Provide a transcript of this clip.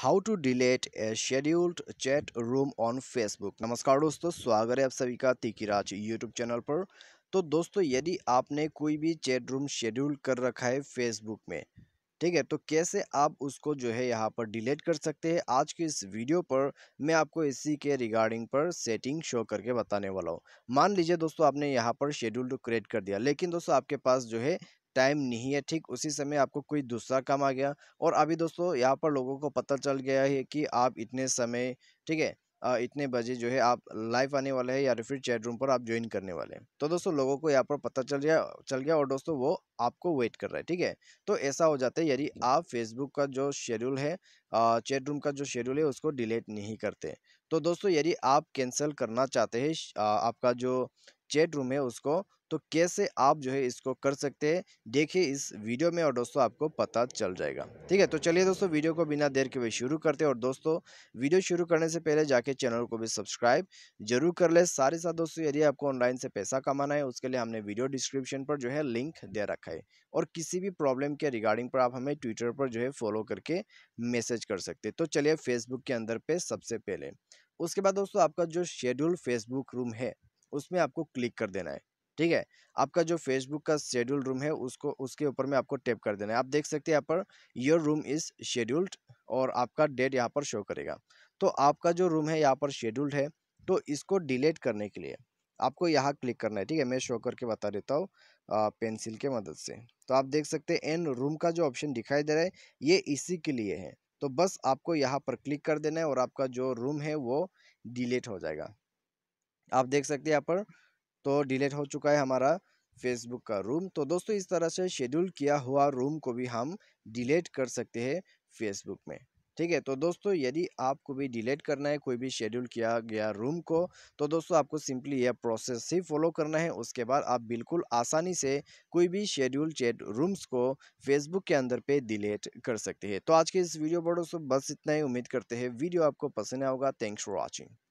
how to delete a scheduled chat room on Facebook नमस्कार दोस्तों स्वागत है आप सभी का तिकीराज यूट्यूब चैनल पर तो दोस्तों यदि आपने कोई भी चैट रूम शेड्यूल कर रखा है फेसबुक में ठीक है तो कैसे आप उसको जो है यहाँ पर डिलीट कर सकते हैं आज के इस वीडियो पर मैं आपको इसी के रिगार्डिंग पर सेटिंग शो करके बताने वाला हूँ मान लीजिए दोस्तों आपने यहाँ पर शेड्यूल क्रिएट कर दिया लेकिन दोस्तों आपके पास जो है टाइम नहीं है ठीक उसी समय आपको कोई दूसरा काम आ गया और अभी दोस्तों यहाँ पर लोगों को पता चल गया है कि आप इतने समय ठीक है इतने बजे जो है आप लाइव आने वाले हैं या फिर चैट रूम पर आप ज्वाइन करने वाले हैं तो दोस्तों लोगों को यहाँ पर पता चल गया चल गया और दोस्तों वो आपको वेट कर रहा है ठीक है तो ऐसा हो जाता है यदि आप फेसबुक का जो शेड्यूल है चैट रूम का जो शेड्यूल है उसको डिलीट नहीं करते तो दोस्तों यदि आप कैंसिल करना चाहते हैं आपका जो चैट रूम है उसको तो कैसे आप जो है इसको कर सकते हैं देखिए इस वीडियो में और दोस्तों आपको पता चल जाएगा ठीक है तो चलिए दोस्तों वीडियो को बिना देर के वे शुरू करते हैं और दोस्तों वीडियो शुरू करने से पहले जाके चैनल को भी सब्सक्राइब जरूर कर ले सारे साथ दोस्तों यदि आपको ऑनलाइन से पैसा कमाना है उसके लिए हमने वीडियो डिस्क्रिप्शन पर जो है लिंक दे रखा है और किसी भी प्रॉब्लम के रिगार्डिंग पर आप हमें ट्विटर पर जो है फॉलो करके मैसेज कर सकते तो चलिए फेसबुक के अंदर पे सबसे पहले उसके बाद दोस्तों आपका जो शेड्यूल फेसबुक रूम है उसमें आपको क्लिक कर देना है ठीक है आपका जो फेसबुक का शेड्यूल रूम है उसको उसके ऊपर में आपको टैप कर देना है आप देख सकते हैं यहाँ per your room is scheduled और आपका डेट यहाँ पर शो करेगा तो आपका जो रूम है यहाँ पर शेड्यूल्ड है तो इसको डिलीट करने के लिए आपको यहाँ क्लिक करना है ठीक है मैं शो करके बता देता हूँ पेंसिल के मदद से तो आप देख सकते हैं एन रूम का जो ऑप्शन दिखाई दे रहा है ये इसी के लिए है तो बस आपको यहाँ पर क्लिक कर देना है और आपका जो रूम है वो डिलीट हो जाएगा आप देख सकते हैं यहाँ पर तो डिलीट हो चुका है हमारा फेसबुक का रूम तो दोस्तों इस तरह से शेड्यूल किया हुआ रूम को भी हम डिलीट कर सकते हैं फेसबुक में ठीक है तो दोस्तों यदि आपको भी डिलीट करना है कोई भी शेड्यूल किया गया रूम को तो दोस्तों आपको सिंपली यह प्रोसेस ही फॉलो करना है उसके बाद आप बिल्कुल आसानी से कोई भी शेड्यूल चैट रूम्स को फेसबुक के अंदर पे डिलीट कर सकते हैं तो आज के इस वीडियो पर दोस्तों बस इतना ही उम्मीद करते हैं वीडियो आपको पसंद आएगा थैंक्स फॉर वॉचिंग